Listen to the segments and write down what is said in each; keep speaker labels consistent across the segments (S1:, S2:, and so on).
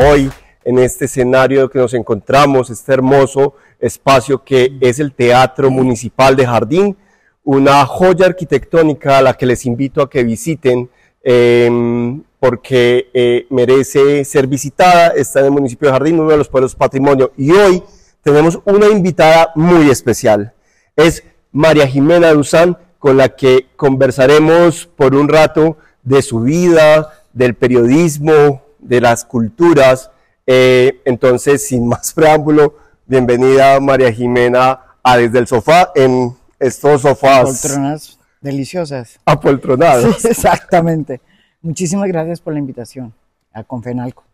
S1: hoy en este escenario que nos encontramos, este hermoso espacio que es el Teatro Municipal de Jardín, una joya arquitectónica a la que les invito a que visiten em, porque eh, merece ser visitada, está en el municipio de Jardín, uno de los pueblos patrimonio. Y hoy tenemos una invitada muy especial, es María Jimena Luzán, con la que conversaremos por un rato de su vida, del periodismo, de las culturas. Eh, entonces, sin más preámbulo, bienvenida María Jimena a Desde el Sofá en estos sofás.
S2: Poltronas deliciosas.
S1: Apoltronadas.
S2: exactamente. Muchísimas gracias por la invitación a Confenalco.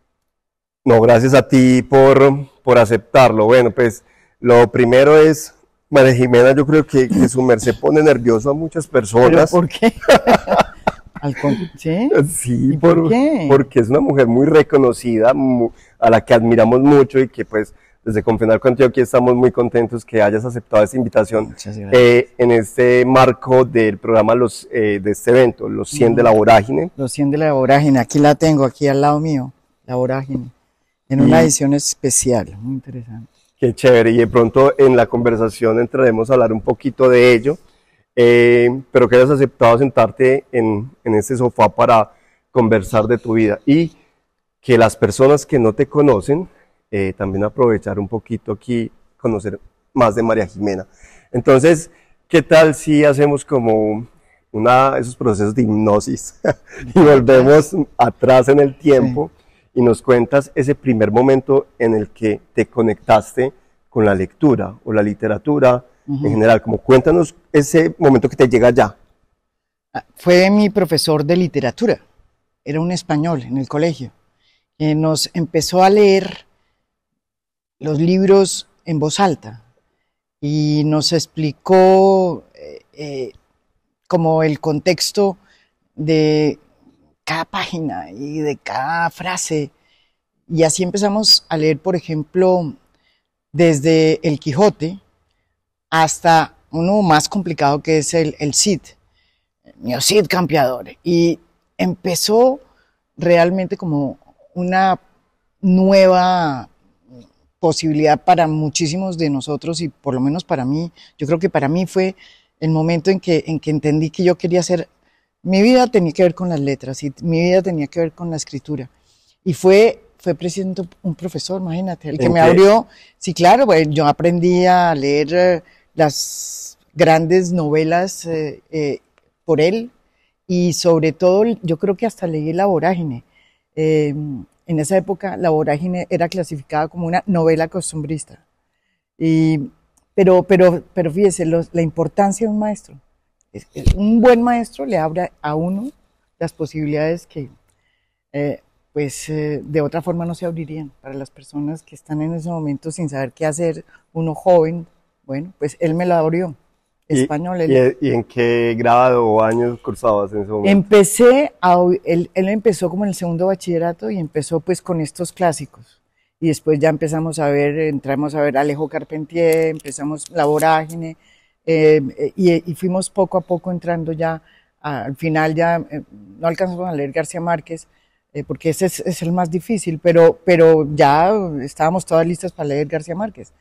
S1: No, gracias a ti por, por aceptarlo. Bueno, pues lo primero es, María Jimena, yo creo que, que su merced pone nervioso a muchas personas. ¿Por
S2: qué? ¿Sí? sí sí porque
S1: es una mujer muy reconocida, a la que admiramos mucho y que pues desde confinar contigo aquí estamos muy contentos que hayas aceptado esta invitación eh, en este marco del programa los, eh, de este evento, los 100 de la vorágine.
S2: Los 100 de la vorágine, aquí la tengo, aquí al lado mío, la vorágine, en una edición especial, muy interesante.
S1: Qué chévere, y de pronto en la conversación entraremos a hablar un poquito de ello eh, pero que hayas aceptado sentarte en, en este sofá para conversar de tu vida y que las personas que no te conocen eh, también aprovechar un poquito aquí, conocer más de María Jimena. Entonces, ¿qué tal si hacemos como una, esos procesos de hipnosis y volvemos atrás en el tiempo y nos cuentas ese primer momento en el que te conectaste con la lectura o la literatura en general? Como cuéntanos ese momento que te llega ya.
S2: Ah, fue mi profesor de literatura, era un español en el colegio, que nos empezó a leer los libros en voz alta y nos explicó eh, eh, como el contexto de cada página y de cada frase. Y así empezamos a leer, por ejemplo, desde El Quijote hasta uno más complicado que es el, el CID, Miocid Campeador. Y empezó realmente como una nueva posibilidad para muchísimos de nosotros y por lo menos para mí, yo creo que para mí fue el momento en que, en que entendí que yo quería hacer, mi vida tenía que ver con las letras y mi vida tenía que ver con la escritura. Y fue, fue presidente un profesor, imagínate, el que me abrió, sí, claro, pues, yo aprendí a leer las grandes novelas eh, eh, por él y sobre todo yo creo que hasta leí La Vorágine. Em, en esa época La Vorágine era clasificada como una novela costumbrista. pero, pero, pero fíjese, la importancia de un maestro. un buen maestro le abre a uno las posibilidades que eh, pues de otra forma no se abrirían para las personas que están en ese momento sin saber qué hacer, uno joven, bueno, pues él me la abrió. Español. ¿Y,
S1: en qué grado o años cursabas en ese momento?
S2: Empecé, a, él, empezó como en el segundo bachillerato y empezó pues con estos clásicos y después ya empezamos a ver, entramos a ver Alejo Carpentier, empezamos La Vorágine, eh, y, fuimos poco a poco entrando ya, al final ya eh, no alcanzamos a leer García Márquez, eh, porque ese es, es, el más difícil, pero, pero ya estábamos todas listas para leer García Márquez.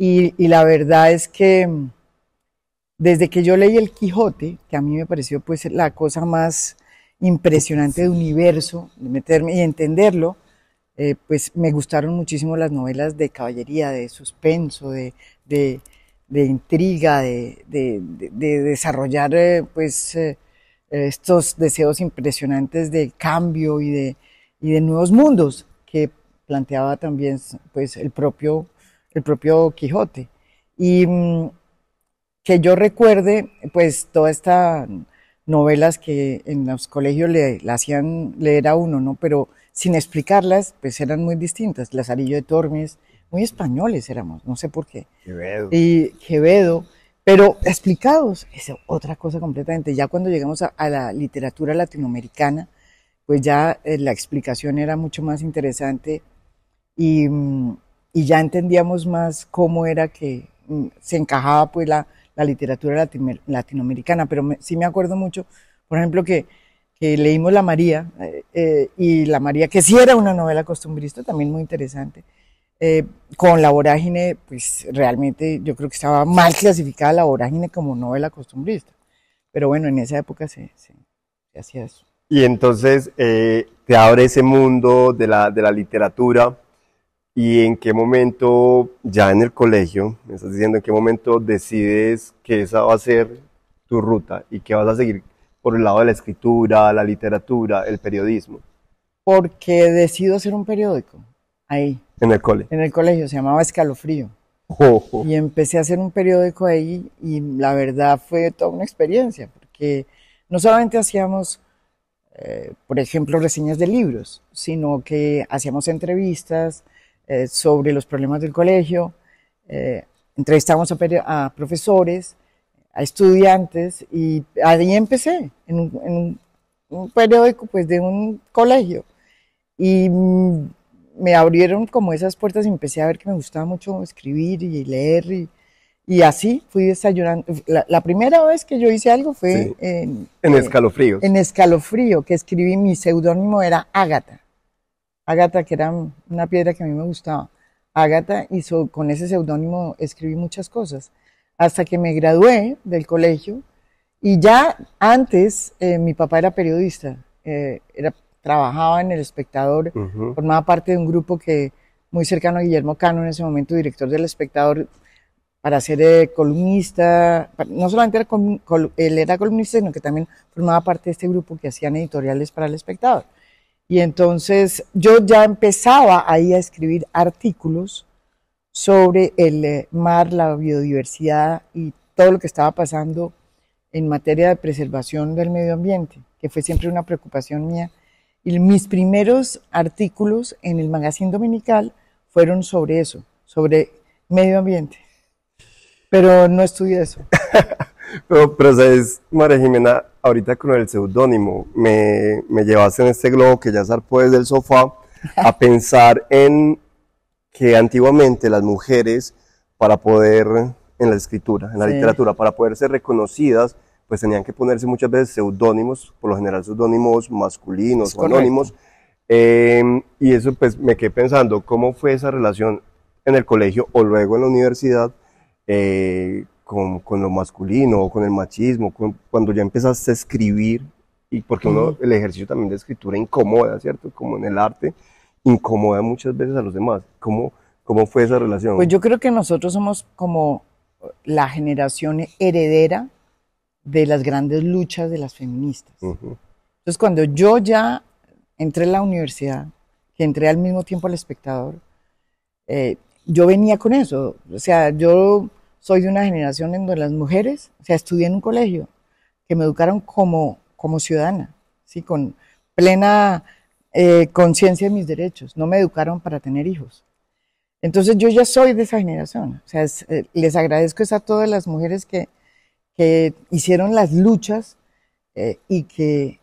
S2: Y, la verdad es que mm, desde que yo leí El Quijote, que a mí me pareció pues la cosa más impresionante del universo, de meterme y entenderlo, eh, pues me gustaron muchísimo las novelas de caballería, de suspenso, de, de, intriga, de, de desarrollar eh, pues eh, estos deseos impresionantes de cambio y de, y de nuevos mundos que planteaba también pues el propio el propio Quijote. Y mm, que yo recuerde, pues todas estas novelas que en los colegios le, hacían leer a uno, ¿no? Pero sin explicarlas, pues eran muy distintas. Lazarillo de Tormes, muy españoles éramos, no sé por qué. Quevedo. Y Quevedo, pero explicados, es otra cosa completamente. Ya cuando llegamos a, la literatura latinoamericana, pues ya eh, la explicación era mucho más interesante y, mm, y ya entendíamos más cómo era que mm, se encajaba pues la, literatura latinoamericana, pero sí me acuerdo mucho, por ejemplo, que, leímos La María, eh, eh, y La María, que sí era una novela costumbrista, también muy interesante, eh, con La Vorágine, pues realmente yo creo que estaba mal clasificada La Vorágine como novela costumbrista, pero bueno, en esa época se, hacía eso.
S1: Y entonces te abre ese mundo de la, de la literatura y en qué momento, ya en el colegio, me estás diciendo en qué momento decides que esa va a ser tu ruta y que vas a seguir por el lado de la escritura, la literatura, el periodismo.
S2: Porque decido hacer un periódico ahí. En el colegio. En el colegio, se llamaba Escalofrío. Y empecé a hacer un periódico ahí y la verdad fue toda una experiencia, porque no solamente hacíamos, eh, por ejemplo, reseñas de libros, sino que hacíamos entrevistas, eh, sobre los problemas del colegio, eh, entrevistamos a, profesores, a estudiantes y ahí empecé, en un, en periódico pues de un colegio. Y mm, me abrieron como esas puertas y empecé a ver que me gustaba mucho escribir y leer y, así fui desayunando. La, primera vez que yo hice algo fue en, eh,
S1: Escalofrío. En
S2: Escalofrío, que escribí, mi seudónimo era Ágata. Agatha, que era una piedra que a mí me gustaba. Agatha, y con ese seudónimo escribí muchas cosas. Hasta que me gradué del colegio, y ya antes eh, mi papá era periodista, eh, era, trabajaba en El Espectador, formaba parte de un grupo que muy cercano a Guillermo Cano, en ese momento director del Espectador, para ser eh, columnista, no solamente era él era columnista, sino que también formaba parte de este grupo que hacían editoriales para El Espectador. Y entonces yo ya empezaba ahí a escribir artículos sobre el eh, mar, la biodiversidad y todo lo que estaba pasando en materia de preservación del medio ambiente, que fue siempre una preocupación mía. Y mis primeros artículos en el magazine dominical fueron sobre eso, sobre medio ambiente. Pero no estudié eso.
S1: Pero, pero sabes, María Jimena, ahorita con el seudónimo, me, me llevaste en este globo que ya zarpó desde el sofá a pensar en que antiguamente las mujeres, para poder, en la escritura, en la literatura, para poder ser reconocidas, pues tenían que ponerse muchas veces seudónimos, por lo general seudónimos masculinos o anónimos. Em, y eso pues me quedé pensando, ¿cómo fue esa relación en el colegio o luego en la universidad? Eh, con, con, lo masculino o con el machismo, cuando ya empezaste a escribir, y porque el ejercicio también de escritura incomoda, ¿cierto? Como en el arte, incomoda muchas veces a los demás. ¿Cómo, cómo fue esa relación? Pues yo
S2: creo que nosotros somos como la generación heredera de las grandes luchas de las feministas. Entonces, cuando yo ya entré a la universidad, que entré al mismo tiempo al espectador, eh, yo venía con eso. O sea, yo soy de una generación en donde las mujeres, o sea, estudié en un colegio, que me educaron como, como ciudadana, ¿sí? con plena eh, conciencia de mis derechos, no me educaron para tener hijos. Entonces yo ya soy de esa generación, o sea, eh, les agradezco a todas las mujeres que, hicieron las luchas eh, y que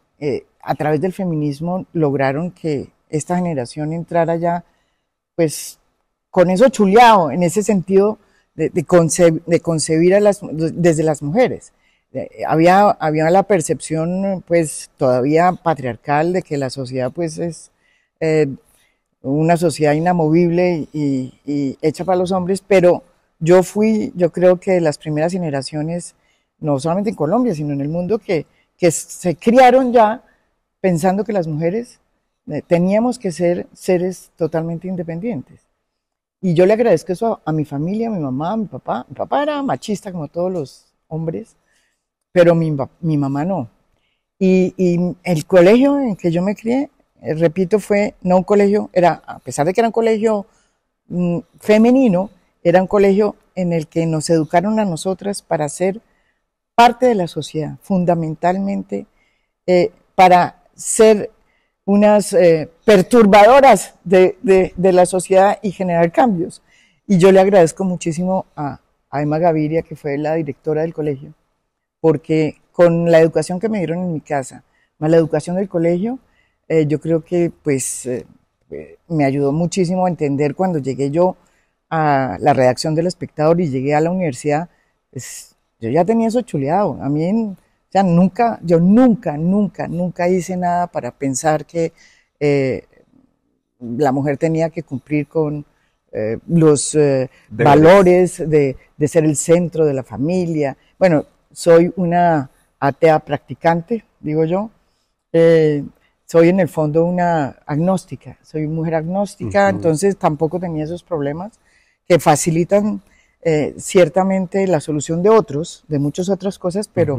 S2: a través del feminismo lograron que esta generación entrara ya, pues, con eso chuleado, en ese sentido de, concebir a las, desde las mujeres. Había, la percepción, pues, todavía patriarcal de que la sociedad, pues, es eh, una sociedad inamovible y, hecha para los hombres, pero yo fui, yo creo que las primeras generaciones, no solamente en Colombia, sino en el mundo, que se criaron ya pensando que las mujeres eh, teníamos que ser seres totalmente independientes. Y yo le agradezco eso a, mi familia, a mi mamá, a mi papá. Mi papá era machista como todos los hombres, pero mi, mamá no. Y, el colegio en que yo me crié, eh, repito, fue no un colegio, era, a pesar de que era un colegio mm, femenino, era un colegio en el que nos educaron a nosotras para ser parte de la sociedad, fundamentalmente, eh, para ser unas eh, perturbadoras de, de, la sociedad y generar cambios. Y yo le agradezco muchísimo a, Emma Gaviria, que fue la directora del colegio, porque con la educación que me dieron en mi casa, más la educación del colegio, eh, yo creo que pues eh, me ayudó muchísimo a entender cuando llegué yo a la redacción del espectador y llegué a la universidad, pues yo ya tenía eso chuleado. A mí nunca, yo nunca, nunca, nunca hice nada para pensar que eh, la mujer tenía que cumplir con eh, los eh, valores de, ser el centro de la familia. Bueno, soy una atea practicante, digo yo. soy en el fondo una agnóstica, soy mujer agnóstica, entonces tampoco tenía esos problemas que facilitan ciertamente la solución de otros, de muchas otras cosas, pero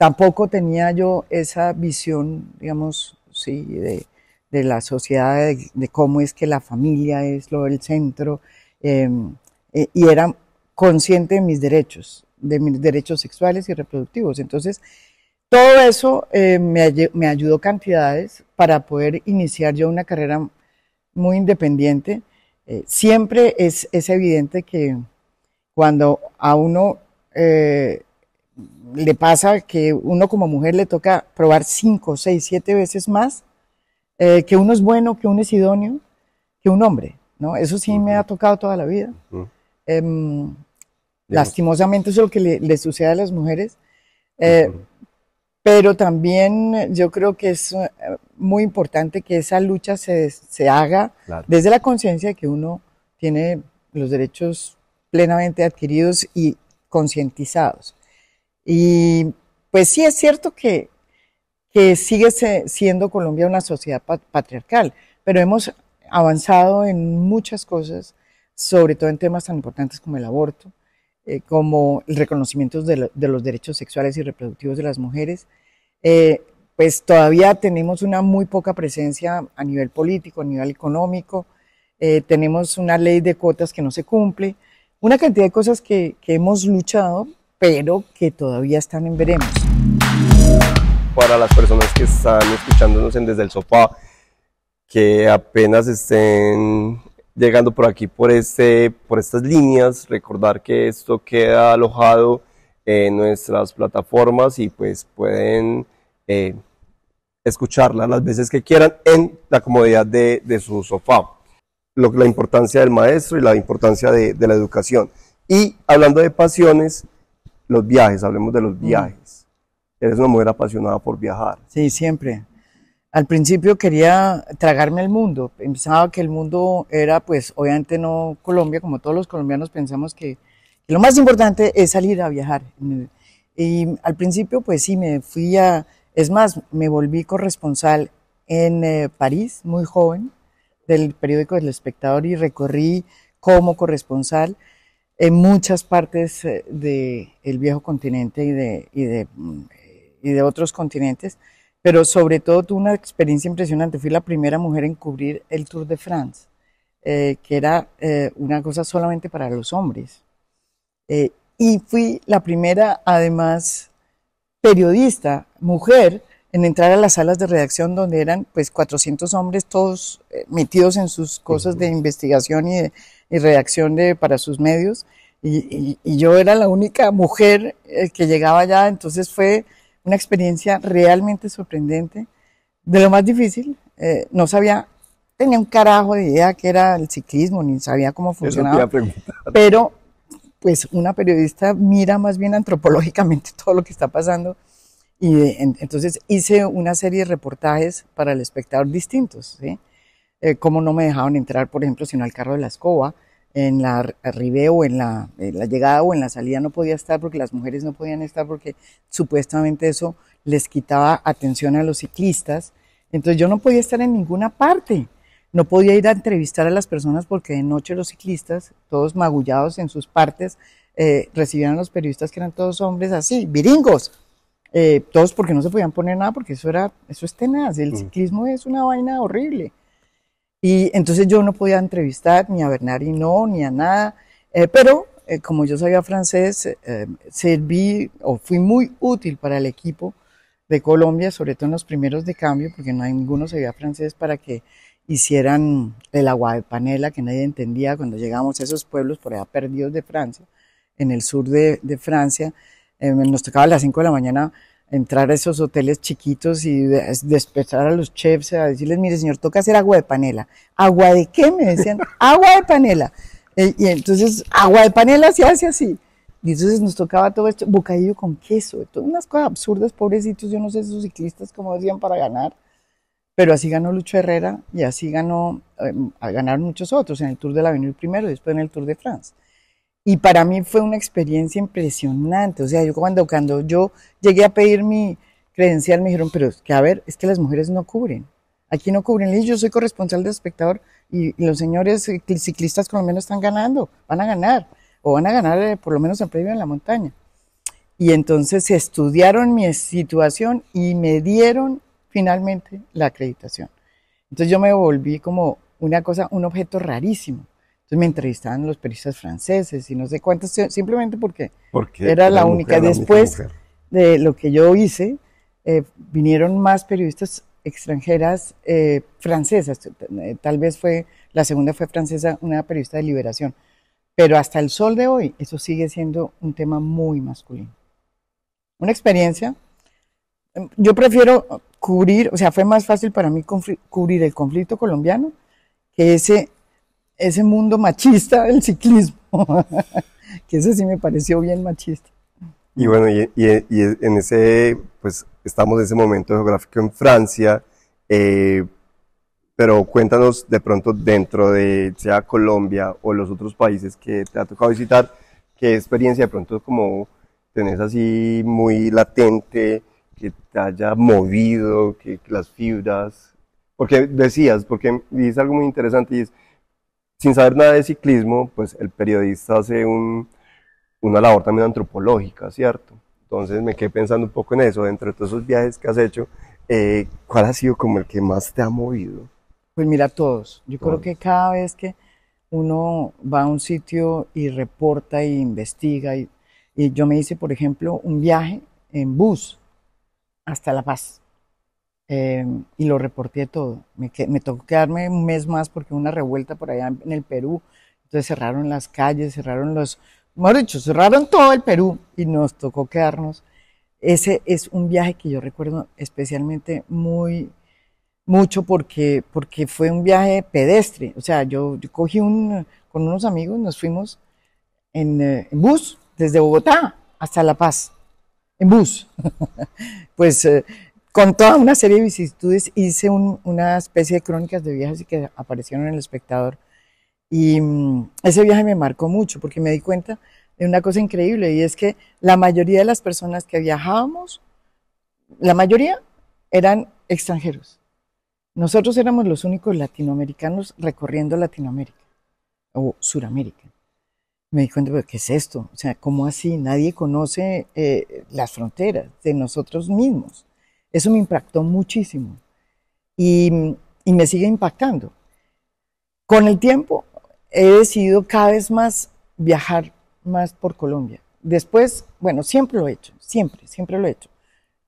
S2: tampoco tenía yo esa visión, digamos, sí, de, la sociedad, de, cómo es que la familia es lo del centro, em, eh, y era consciente de mis derechos, de mis derechos sexuales y reproductivos. Entonces, todo eso eh, me, ayudó cantidades para poder iniciar yo una carrera muy independiente. Eh, siempre es, evidente que cuando a uno le pasa que uno como mujer le toca probar cinco, seis, siete veces más eh, que uno es bueno, que uno es idóneo, que un hombre, ¿no? Eso sí me ha tocado toda la vida. Em, lastimosamente eso es lo que le, sucede a las mujeres. Eh, pero también yo creo que es eh, muy importante que esa lucha se, haga desde la conciencia de que uno tiene los derechos plenamente adquiridos y concientizados. Y pues sí es cierto que, que sigue siendo Colombia una sociedad patriarcal, pero hemos avanzado en muchas cosas, sobre todo en temas tan importantes como el aborto, eh, como el reconocimiento de, los derechos sexuales y reproductivos de las mujeres. Eh, pues todavía tenemos una muy poca presencia a nivel político, a nivel económico, eh, tenemos una ley de cuotas que no se cumple, una cantidad de cosas que, que hemos luchado pero que todavía están en veremos.
S1: Para las personas que están escuchándonos desde el sofá, que apenas estén llegando por aquí, por, este, por estas líneas, recordar que esto queda alojado en nuestras plataformas y pues pueden eh, escucharla las veces que quieran en la comodidad de, de su sofá. Lo, la importancia del maestro y la importancia de, de, la educación. Y hablando de pasiones, los viajes, hablemos de los viajes. Eres una mujer apasionada por viajar.
S2: Sí, siempre. Al principio quería tragarme el mundo. Pensaba que el mundo era, pues, obviamente no Colombia, como todos los colombianos pensamos que, lo más importante es salir a viajar. Y al principio, pues sí, me fui a, es más, me volví corresponsal en eh, París, muy joven, del periódico El Espectador y recorrí como corresponsal en muchas partes eh, del viejo continente y de, mm, y de, otros continentes, pero sobre todo tuve una experiencia impresionante. Fui la primera mujer en cubrir el Tour de France, eh, que era eh, una cosa solamente para los hombres. y fui la primera, además, periodista, mujer, en entrar a las salas de redacción donde eran pues 400 hombres todos eh, metidos en sus cosas de investigación y, de, redacción de, para sus medios. Y, yo era la única mujer eh, que llegaba allá, entonces fue una experiencia realmente sorprendente, de lo más difícil. Eh, no sabía, tenía un carajo de idea que era el ciclismo, ni sabía cómo funcionaba. Pero pues una periodista mira más bien antropológicamente todo lo que está pasando y entonces hice una serie de reportajes para el espectador distintos, ¿sí? Eh, no me dejaban entrar, por ejemplo, sino al carro de la escoba, en la arribeo, o en la, llegada o en la salida no podía estar porque las mujeres no podían estar porque supuestamente eso les quitaba atención a los ciclistas. Entonces yo no podía estar en ninguna parte. No podía ir a entrevistar a las personas porque de noche los ciclistas, todos magullados en sus partes, eh, recibían a los periodistas que eran todos hombres así, viringos. Eh, todos porque no se podían poner nada, porque eso era, eso es tenaz, el mm. ciclismo es una vaina horrible. Y entonces yo no podía entrevistar ni a Bernardi, no, ni a nada, eh, pero eh, como yo sabía francés, serví o fui muy útil para el equipo de Colombia, sobre todo en los primeros de cambio, porque no hay ninguno sabía francés para que hicieran el agua de panela que nadie entendía cuando llegamos a esos pueblos por allá perdidos de Francia, en el sur de, de Francia, eh, nos tocaba a las 5 de la mañana entrar a esos hoteles chiquitos y despertar a los chefs a decirles, mire señor, toca hacer agua de panela. ¿Agua de qué? Me decían, agua de panela. Eh, y entonces, agua de panela se hace así. Y entonces nos tocaba todo esto, bocadillo con queso, todas unas cosas absurdas, pobrecitos, yo no sé esos ciclistas como decían para ganar. Pero así ganó Lucho Herrera y así ganó, eh, ganaron muchos otros en el Tour de la Avenida primero y después en el Tour de France. Y para mí fue una experiencia impresionante. O sea, yo cuando, cuando yo llegué a pedir mi credencial, me dijeron, pero es que a ver, es que las mujeres no cubren. Aquí no cubren. yo soy corresponsal de espectador y, los señores ciclistas menos están ganando, van a ganar, o van a ganar eh, por lo menos en premio en la montaña. Y entonces estudiaron mi situación y me dieron finalmente la acreditación. Entonces yo me volví como una cosa, un objeto rarísimo. Entonces me entrevistaban los periodistas franceses y no sé cuántas, simplemente porque, era, la única. Después de lo que yo hice, eh, vinieron más periodistas extranjeras eh, francesas. Eh, tal vez fue, la segunda fue francesa, una periodista de liberación. Pero hasta el sol de hoy, eso sigue siendo un tema muy masculino. Una experiencia. Em, yo prefiero cubrir, o sea, fue más fácil para mí cubrir el conflicto colombiano que ese ese mundo machista del ciclismo, que ese sí me pareció bien machista.
S1: Y bueno, y, en ese, pues estamos en ese momento geográfico en Francia, eh, pero cuéntanos de pronto dentro de, sea Colombia o los otros países que te ha tocado visitar, qué experiencia de pronto como tenés así muy latente, que te haya movido, que, las fibras, porque decías, porque dices algo muy interesante y es, sin saber nada de ciclismo, pues el periodista hace una labor también antropológica, ¿cierto? Entonces me quedé pensando un poco en eso, dentro de todos esos viajes que has hecho, eh, ¿cuál ha sido como el que más te ha
S2: movido? Pues mira, todos. Yo creo que cada vez que uno va a un sitio y reporta e investiga, y yo me hice, por ejemplo, un viaje en bus hasta La Paz. Eh, y lo reporté todo. Me, me tocó quedarme un mes más porque una revuelta por allá en el Perú. Entonces cerraron las calles, cerraron los, mejor dicho, cerraron todo el Perú y nos tocó quedarnos. Ese es un viaje que yo recuerdo especialmente muy mucho porque, porque fue un viaje pedestre. O sea, yo, cogí un, con unos amigos, nos fuimos eh, en, bus desde Bogotá hasta La Paz, en bus. pues eh, con toda una serie de vicisitudes hice una especie de crónicas de viajes que aparecieron en el espectador. Y mm, ese viaje me marcó mucho porque me di cuenta de una cosa increíble y es que la mayoría de las personas que viajábamos, la mayoría eran extranjeros. Nosotros éramos los únicos latinoamericanos recorriendo Latinoamérica o Suramérica. Me di cuenta, ¿qué es esto? O sea, ¿cómo así? Nadie conoce eh, las fronteras de nosotros mismos. Eso me impactó muchísimo y, me sigue impactando. Con el tiempo he decidido cada vez más viajar más por Colombia. Después, bueno, siempre lo he hecho, siempre, siempre lo he hecho.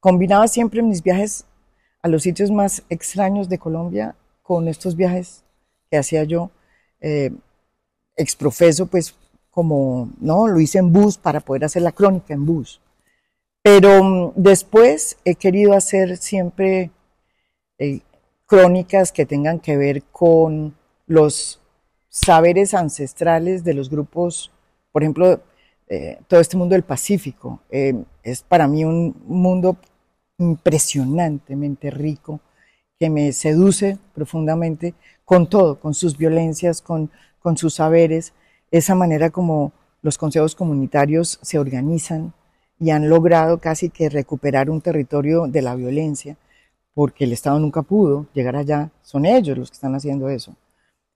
S2: Combinaba siempre mis viajes a los sitios más extraños de Colombia con estos viajes que hacía yo, eh, exprofeso, pues como, ¿no? Lo hice en bus para poder hacer la crónica en bus. Pero mm, después he querido hacer siempre eh, crónicas que tengan que ver con los saberes ancestrales de los grupos, por ejemplo, eh, todo este mundo del Pacífico. Eh, es para mí un mundo impresionantemente rico que me seduce profundamente con todo, con sus violencias, con sus saberes, esa manera como los consejos comunitarios se organizan, y han logrado casi que recuperar un territorio de la violencia, porque el Estado nunca pudo llegar allá, son ellos los que están haciendo eso.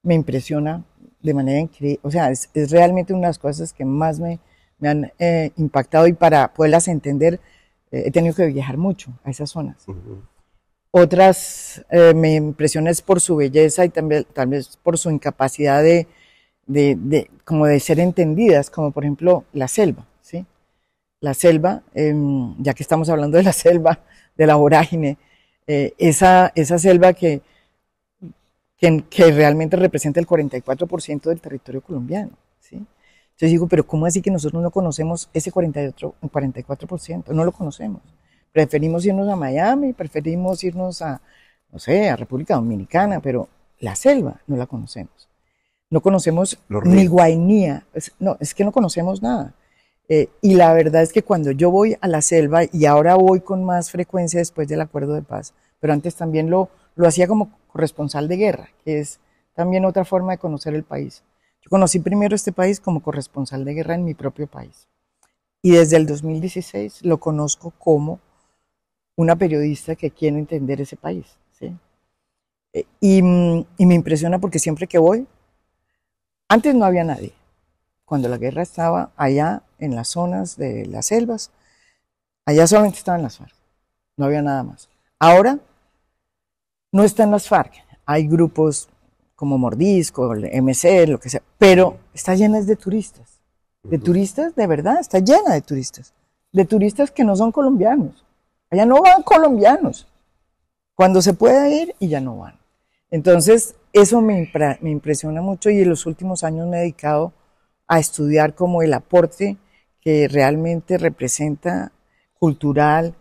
S2: Me impresiona de manera increíble, o sea, es, realmente una de las cosas que más me, me han eh, impactado y para poderlas entender eh, he tenido que viajar mucho a esas zonas. Otras eh, me impresionan es por su belleza y también tal vez por su incapacidad de, como de ser entendidas, como por ejemplo la selva la selva, em, ya que estamos hablando de la selva, de la vorágine, eh, esa, selva que, que, realmente representa el 44% del territorio colombiano. ¿sí? Entonces digo, pero ¿cómo así que nosotros no conocemos ese 44%? no lo conocemos. Preferimos irnos a Miami, preferimos irnos a, no sé, a República Dominicana, pero la selva no la conocemos. No conocemos ni Guainía, no, es que no conocemos nada. Eh, y la verdad es que cuando yo voy a la selva, y ahora voy con más frecuencia después del acuerdo de paz, pero antes también lo, lo hacía como corresponsal de guerra, que es también otra forma de conocer el país. Yo conocí primero este país como corresponsal de guerra en mi propio país. Y desde el 2016 lo conozco como una periodista que quiere entender ese país. Eh, mm, y me impresiona porque siempre que voy, antes no había nadie. Cuando la guerra estaba allá, en las zonas de las selvas. Allá solamente estaban las FARC, no había nada más. Ahora no están las FARC, hay grupos como Mordisco, el MC, lo que sea, pero está llena de turistas, de turistas de verdad, está llena de turistas, de turistas que no son colombianos. Allá no van colombianos. Cuando se puede ir y ya no van. Entonces, eso me, me impresiona mucho y en los últimos años me he dedicado a estudiar como el aporte que realmente representa cultural,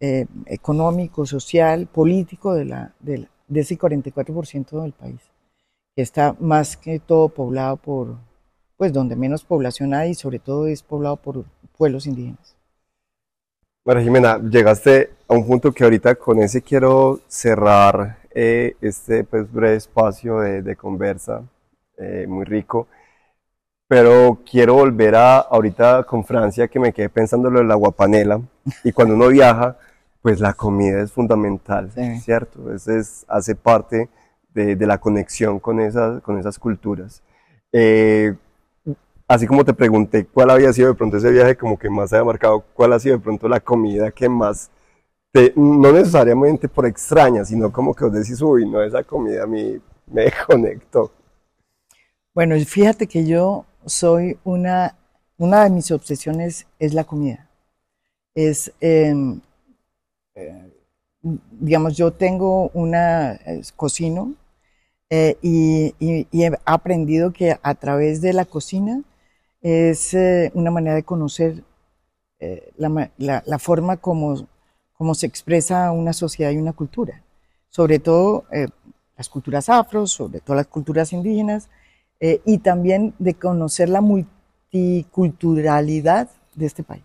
S2: eh, económico, social, político de, la, de, ese 44% del país, que está más que todo poblado por, pues donde menos población hay y sobre todo es poblado por pueblos indígenas.
S1: Bueno, Jimena, llegaste a un punto que ahorita con ese quiero cerrar eh, este pues, breve espacio de, conversa, eh, muy rico pero quiero volver a ahorita con Francia que me quedé pensando lo de la guapanela y cuando uno viaja pues la comida es fundamental cierto es, es, hace parte de, la conexión con esas con esas culturas eh, así como te pregunté cuál había sido de pronto ese viaje como que más haya marcado cuál ha sido de pronto la comida que más te, no necesariamente por extraña sino como que os decís uy no esa comida a mí me conectó
S2: bueno, fíjate que yo soy una, una de mis obsesiones es la comida. Es, em, eh, digamos, yo tengo una, cocina eh, cocino eh, y, he aprendido que a través de la cocina es una manera de conocer la, forma como, como se expresa una sociedad y una cultura, sobre todo las culturas afro, sobre todo las culturas indígenas, eh, y también de conocer la multiculturalidad de este país.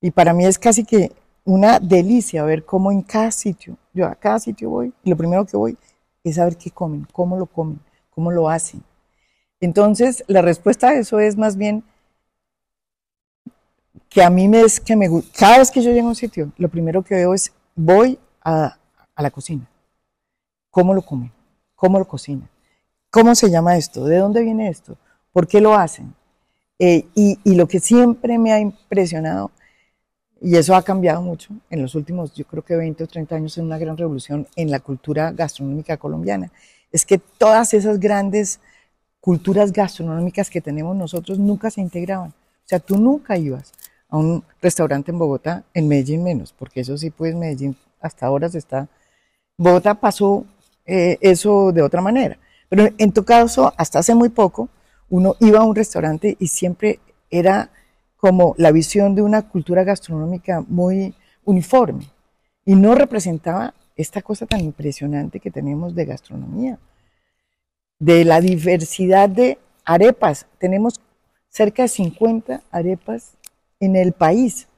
S2: Y para mí es casi que una delicia ver cómo en cada sitio, yo a cada sitio voy, y lo primero que voy es saber qué comen, cómo lo comen, cómo lo hacen. Entonces, la respuesta a eso es más bien que a mí me es que me gusta. Cada vez que yo llego a un sitio, lo primero que veo es voy a, a la cocina. ¿Cómo lo comen? ¿Cómo lo cocinan? ¿Cómo se llama esto? ¿De dónde viene esto? ¿Por qué lo hacen? Eh, y, lo que siempre me ha impresionado, y eso ha cambiado mucho en los últimos, yo creo que 20 o 30 años, en una gran revolución en la cultura gastronómica colombiana, es que todas esas grandes culturas gastronómicas que tenemos nosotros nunca se integraban. O sea, tú nunca ibas a un restaurante en Bogotá, en Medellín menos, porque eso sí, pues Medellín hasta ahora se está... Bogotá pasó eh, eso de otra manera pero en tu caso, hasta hace muy poco, uno iba a un restaurante y siempre era como la visión de una cultura gastronómica muy uniforme y no representaba esta cosa tan impresionante que tenemos de gastronomía, de la diversidad de arepas. Tenemos cerca de 50 arepas en el país.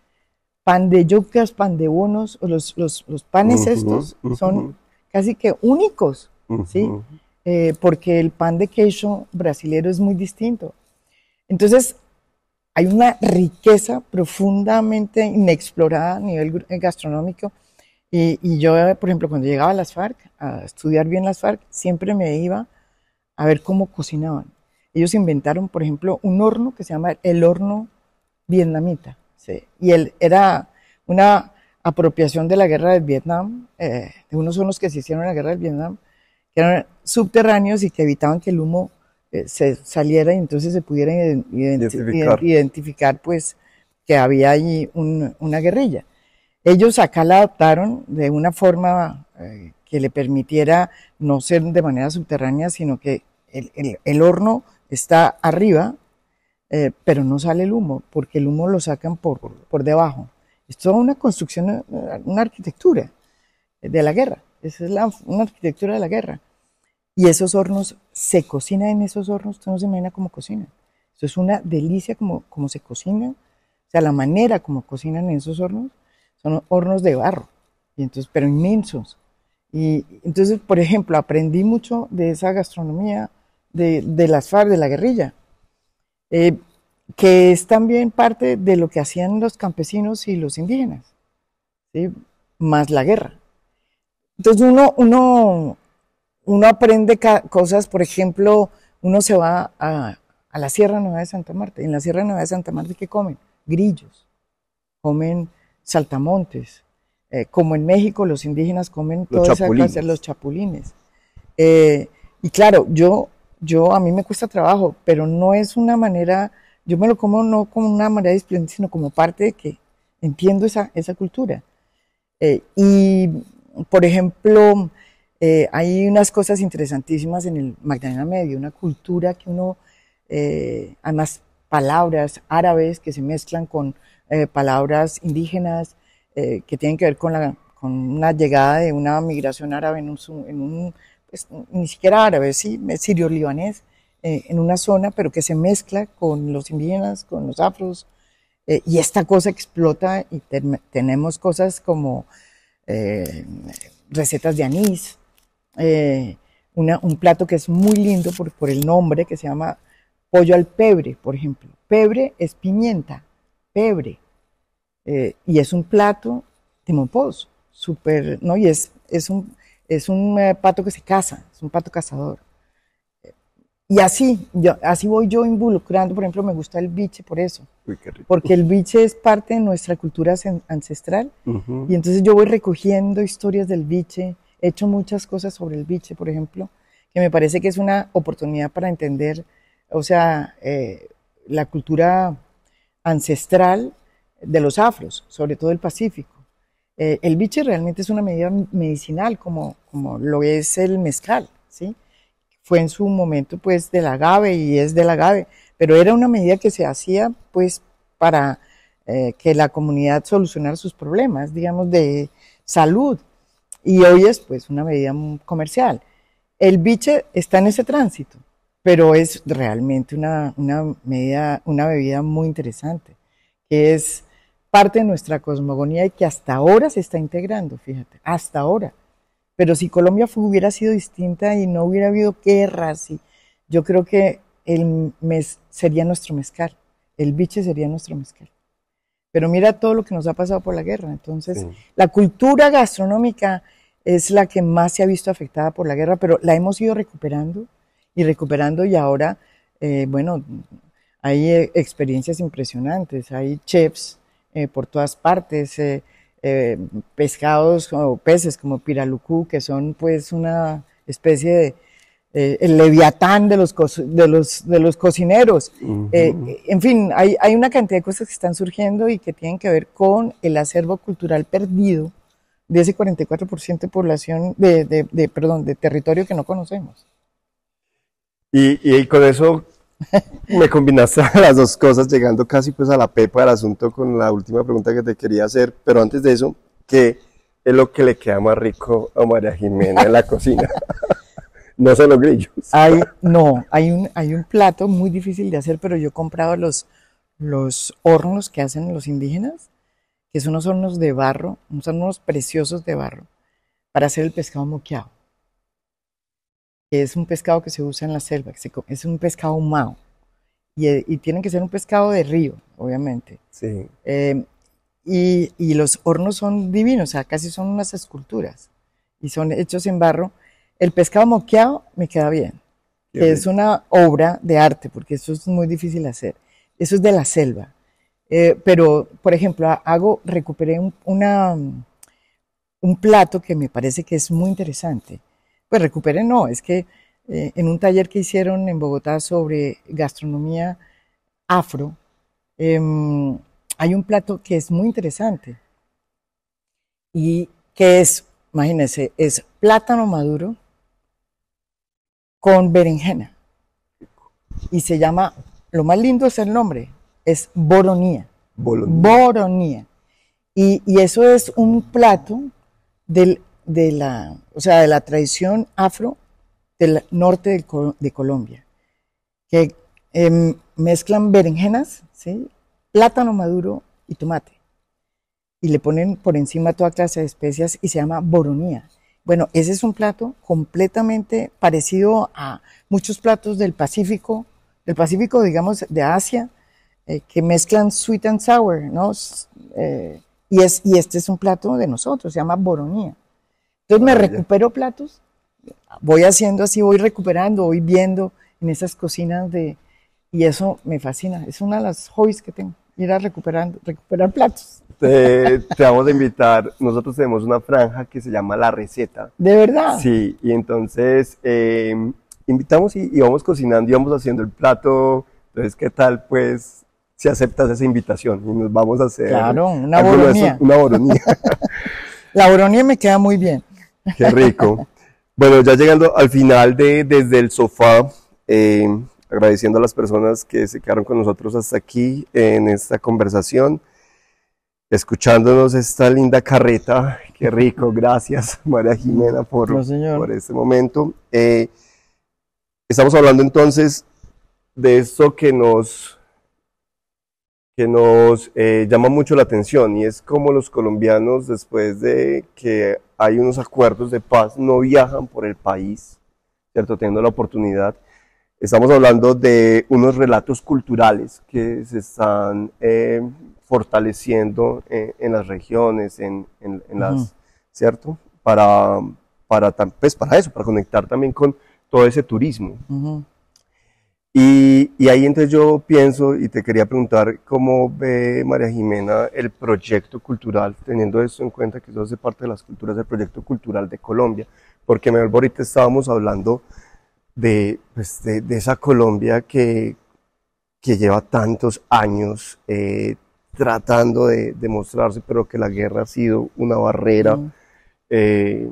S2: Pan de yucas, pan de bonos, los, los, los panes estos son casi que únicos, ¿sí? Eh, porque el pan de queso brasilero es muy distinto. Entonces, hay una riqueza profundamente inexplorada a nivel gastronómico. Y, yo, por ejemplo, cuando llegaba a las FARC, a estudiar bien las FARC, siempre me iba a ver cómo cocinaban. Ellos inventaron, por ejemplo, un horno que se llama el horno vietnamita. Y él era una apropiación de la guerra del Vietnam, eh, de unos hornos que se hicieron en la guerra del Vietnam, que eran subterráneos y que evitaban que el humo eh, se saliera y entonces se pudieran identificar. pues que había allí una guerrilla. Ellos acá la adoptaron de una forma eh, que le permitiera no ser de manera subterránea, sino que el, horno está arriba, eh, pero no sale el humo, porque el humo lo sacan por, por debajo. Es toda una construcción, una arquitectura de la guerra. Esa es la, una arquitectura de la guerra. Y esos hornos, se cocina en esos hornos, usted no se imagina cómo cocinan. Eso es una delicia como, se cocina. O sea, la manera como cocinan en esos hornos son hornos de barro, y entonces, pero inmensos. Y entonces, por ejemplo, aprendí mucho de esa gastronomía de, las FARC, de la guerrilla, eh, que es también parte de lo que hacían los campesinos y los indígenas, más la guerra. Entonces uno, uno, uno aprende cosas, por ejemplo, uno se va a, la Sierra Nueva de Santa Marta. En la Sierra Nueva de Santa Marta, ¿qué comen? Grillos, comen saltamontes. Eh, como en México, los indígenas comen todos toda los chapulines. Eh, y claro, yo, yo, a mí me cuesta trabajo, pero no es una manera, yo me lo como no como una manera explotar, sino como parte de que entiendo esa, esa cultura. Eh, y por ejemplo, eh, hay unas cosas interesantísimas en el Magdalena Medio, una cultura que uno, eh, además palabras árabes que se mezclan con eh, palabras indígenas que tienen que ver con, la, una llegada de una migración árabe en un, pues, ni siquiera árabe, sí, sirio-libanés, en una zona, pero que se mezcla con los indígenas, con los afros, y esta cosa explota y tenemos cosas como eh, recetas de anís, eh, un plato que es muy lindo por, el nombre, que se llama pollo al pebre, por ejemplo. Pebre es pimienta, pebre. Eh, y es un plato de super, ¿no? Y es, es un, es un pato que se caza, es un pato cazador. Y así, yo, así voy yo involucrando, por ejemplo, me gusta el biche por eso. Porque el biche es parte de nuestra cultura ancestral. Y entonces yo voy recogiendo historias del biche, he hecho muchas cosas sobre el biche, por ejemplo, que me parece que es una oportunidad para entender, o sea, eh, la cultura ancestral de los afros, sobre todo el Pacífico. Eh, el biche realmente es una medida medicinal, como, como lo es el mezcal, ¿sí? Fue en su momento, pues, del agave y es del agave, pero era una medida que se hacía pues para eh, que la comunidad solucionara sus problemas, digamos, de salud. Y hoy es pues una medida comercial. El biche está en ese tránsito, pero es realmente una, una medida, una bebida muy interesante, que es parte de nuestra cosmogonía y que hasta ahora se está integrando, fíjate, hasta ahora. Pero si Colombia hubiera sido distinta y no hubiera habido guerras, y yo creo que el mes sería nuestro mezcal, el biche sería nuestro mezcal. Pero mira todo lo que nos ha pasado por la guerra. Entonces, la cultura gastronómica es la que más se ha visto afectada por la guerra, pero la hemos ido recuperando y recuperando y ahora, eh, bueno, hay eh, experiencias impresionantes, hay chefs eh, por todas partes, pescados o peces como piralucú, que son pues una especie de eh, el leviatán de los, de los, de los cocineros. Eh, en fin, hay, hay, una cantidad de cosas que están surgiendo y que tienen que ver con el acervo cultural perdido de ese 44% de población, de, de, perdón, de territorio que no conocemos.
S1: Y, y con eso me combinaste las dos cosas, llegando casi pues a la pepa del asunto con la última pregunta que te quería hacer, pero antes de eso, ¿qué es lo que le queda más rico a María Jimena en la cocina? No son los grillos.
S2: Hay, no, hay un, hay un plato muy difícil de hacer, pero yo he comprado los, los hornos que hacen los indígenas, que son unos hornos de barro, unos unos preciosos de barro, para hacer el pescado moqueado. Que es un pescado que se usa en la selva, es un pescado humado. Y, y, tiene que ser un pescado de río, obviamente. Sí. Eh, y, y, los hornos son divinos, o sea, casi son unas esculturas. Y son hechos en barro el pescado moqueado me queda bien, es una obra de arte, porque eso es muy difícil hacer. Eso es de la selva. Eh, pero, por ejemplo, hago, recuperé un, plato que me parece que es muy interesante. Pues recuperé, no, es que eh, en un taller que hicieron en Bogotá sobre gastronomía afro, em, hay un plato que es muy interesante y que es, imagínense, es plátano maduro con berenjena. Y se llama, lo más lindo es el nombre, es boronía. Boronía. Y, eso es un plato de, la, o sea, de la tradición afro del norte de, Colombia, que em, mezclan berenjenas, plátano maduro y tomate. Y le ponen por encima toda clase de especias y se llama boronía. Bueno, ese es un plato completamente parecido a muchos platos del Pacífico, del Pacífico, digamos, de Asia, eh, que mezclan sweet and sour, ¿no? Eh, y, es, y este es un plato de nosotros, se llama boronía. Entonces me ah, recupero platos, voy haciendo así, voy recuperando, voy viendo en esas cocinas de... Y eso me fascina, es una de las hobbies que tengo ir a recuperar, platos. Te,
S1: vamos a invitar. Nosotros tenemos una franja que se llama La Receta. ¿De verdad? Sí, y entonces eh, invitamos y, vamos cocinando y vamos haciendo el plato. Entonces, ¿qué tal, pues, si aceptas esa invitación? Y nos vamos a hacer. Claro, una boronía.
S2: una boronía. La boronía me queda muy bien.
S1: Qué rico. Bueno, ya llegando al final de Desde el Sofá, eh, agradeciendo a las personas que se quedaron con nosotros hasta aquí en esta conversación, escuchándonos esta linda carreta. Qué rico, gracias María Jimena por, este momento. Eh, estamos hablando entonces de esto que nos, que nos eh, llama mucho la atención y es como los colombianos después de que hay unos acuerdos de paz no viajan por el país, ¿cierto? Teniendo la oportunidad Estamos hablando de unos relatos culturales que se están eh, fortaleciendo eh, en, las regiones, en, las, ¿cierto? Para, para, pues, para eso, para conectar también con todo ese turismo. y, y, ahí entonces yo pienso y te quería preguntar cómo ve María Jimena el proyecto cultural, teniendo eso en cuenta que eso hace parte de las culturas del proyecto cultural de Colombia, porque mejor ahorita estábamos hablando pues, de, esa Colombia que, lleva tantos años eh, tratando de, demostrarse, pero que la guerra ha sido una barrera. Eh,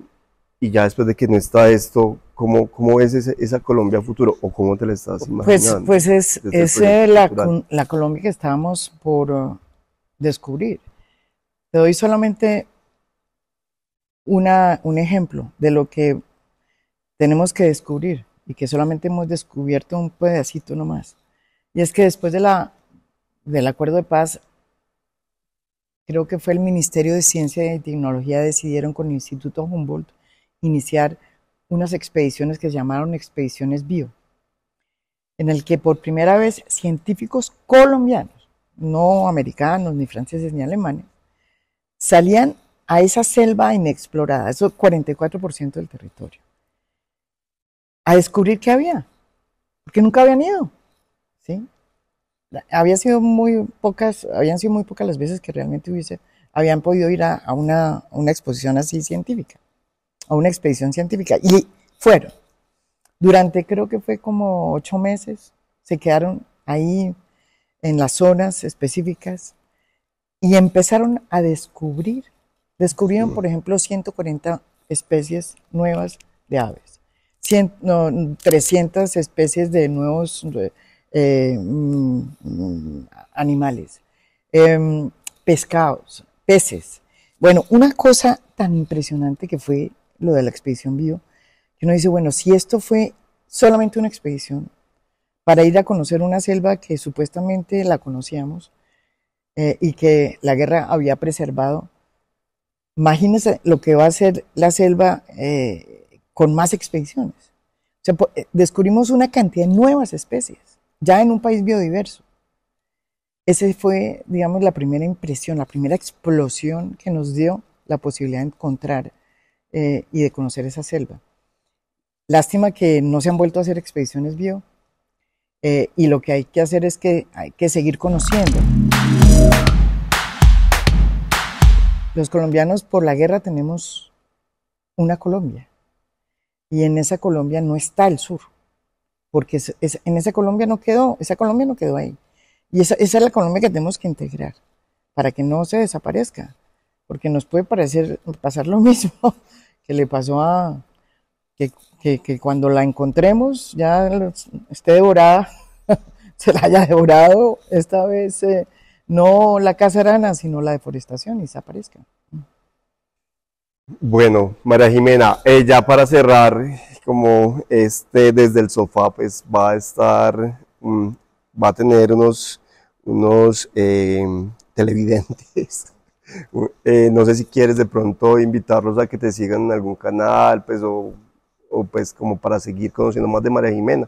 S1: y ya después de que no está esto, ¿cómo, cómo es esa Colombia futuro? ¿O cómo te la estás pues, imaginando? Pues, es, eh, la,
S2: Colombia que estábamos por uh, descubrir. Te doy solamente una, un ejemplo de lo que tenemos que descubrir y que solamente hemos descubierto un pedacito nomás. Y es que después de la, del acuerdo de paz, creo que fue el Ministerio de Ciencia y Tecnología decidieron con el Instituto Humboldt iniciar unas expediciones que se llamaron expediciones bio, en el que por primera vez científicos colombianos, no americanos, ni franceses, ni alemanes, salían a esa selva inexplorada, eso 44% del territorio a descubrir qué había, porque nunca habían ido, ¿sí? Había sido muy pocas, habían sido muy pocas las veces que realmente hubiese, habían podido ir a, una, una exposición así científica, a una expedición científica, y fueron. Durante creo que fue como ocho meses, se quedaron ahí en las zonas específicas y empezaron a descubrir. Descubrieron, mm. por ejemplo, 140 especies nuevas de aves. 300 especies de nuevos eh, mm, animales, em, pescados, peces. Bueno, una cosa tan impresionante que fue lo de la expedición bio, que uno dice, bueno, si esto fue solamente una expedición para ir a conocer una selva que supuestamente la conocíamos eh, y que la guerra había preservado, imagínense lo que va a ser la selva eh, con más expediciones. O sea, eh, descubrimos una cantidad de nuevas especies, ya en un país biodiverso. Esa fue, digamos, la primera impresión, la primera explosión que nos dio la posibilidad de encontrar eh, y de conocer esa selva. Lástima que no se han vuelto a hacer expediciones bio eh, y lo que hay que hacer es que hay que seguir conociendo. Los colombianos por la guerra tenemos una Colombia y en esa Colombia no está el sur, porque en esa Colombia no quedó, esa Colombia no quedó ahí. Y esa, es la Colombia que tenemos que integrar para que no se desaparezca, porque nos puede parecer pasar lo mismo que le pasó a que, cuando la encontremos ya esté devorada, se la haya devorado esta vez eh, no la casa arana, sino la deforestación y desaparezca.
S1: Bueno, María Jimena, ella eh, ya para cerrar, como este desde el sofá, pues va a estar, mm, va a tener unos, unos em, televidentes. Eh, no sé si quieres de pronto invitarlos a que te sigan en algún canal, pues, o, o pues como para seguir conociendo más de María Jimena.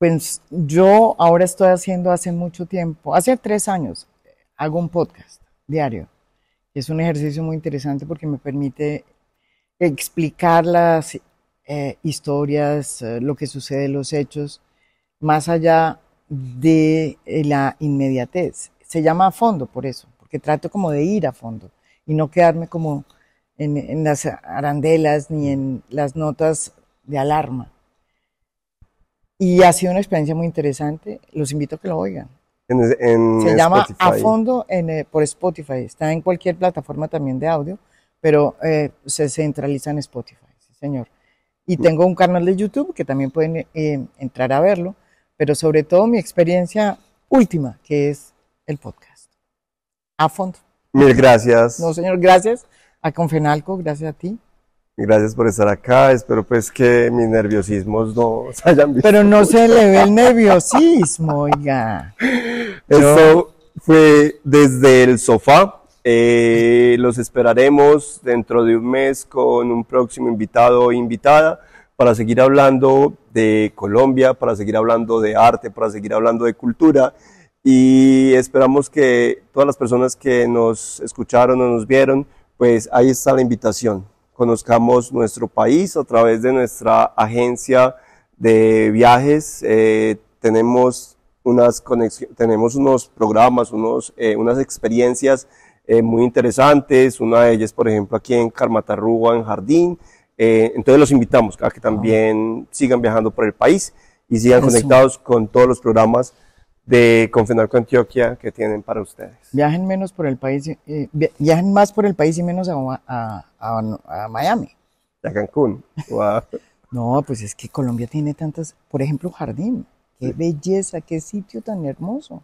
S2: Pues yo ahora estoy haciendo hace mucho tiempo, hace tres años, hago un podcast diario es un ejercicio muy interesante porque me permite explicar las eh, historias, eh, lo que sucede, los hechos, más allá de eh, la inmediatez. Se llama a fondo por eso, porque trato como de ir a fondo y no quedarme como en las arandelas ni en las notas de alarma. Y ha sido una experiencia muy interesante, los invito a que lo oigan.
S1: En, se llama A Fondo
S2: eh, por Spotify. Está en cualquier plataforma también de audio, pero eh, se centraliza en Spotify, sí señor. Y mm. tengo un canal de YouTube que también pueden eh, entrar a verlo, pero sobre todo mi experiencia última, que es el podcast. A fondo.
S1: Mil gracias. No,
S2: señor, gracias a Confenalco, gracias a ti.
S1: Gracias por estar acá. Espero pues que mis nerviosismos no se
S2: hayan visto. Pero no se le ve el nerviosismo, oiga.
S1: Eso fue desde el sofá. Eh, los esperaremos dentro de un mes con un próximo invitado o invitada para seguir hablando de Colombia, para seguir hablando de arte, para seguir hablando de cultura. Y esperamos que todas las personas que nos escucharon o nos vieron, pues ahí está la invitación. Conozcamos nuestro país a través de nuestra agencia de viajes. Eh, tenemos unas tenemos unos programas, unos, eh, unas experiencias eh, muy interesantes. Una de ellas, por ejemplo, aquí en Karmatarrua, en Jardín. Eh, entonces los invitamos a que también sigan viajando por el país y sigan conectados con todos los programas de Confenalco Antioquia que tienen para ustedes.
S2: Viajen menos por el país, viajen más por el país y menos a, a, a, Miami. A Cancún. no, pues es que Colombia tiene tantas, por ejemplo, Jardín. Qué belleza, qué sitio tan hermoso.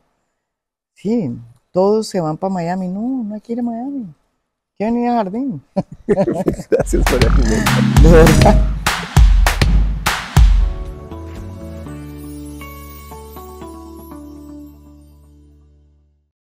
S2: Sí, todos se van para Miami. No, no quiere Miami. qué ir a Jardín. Gracias por la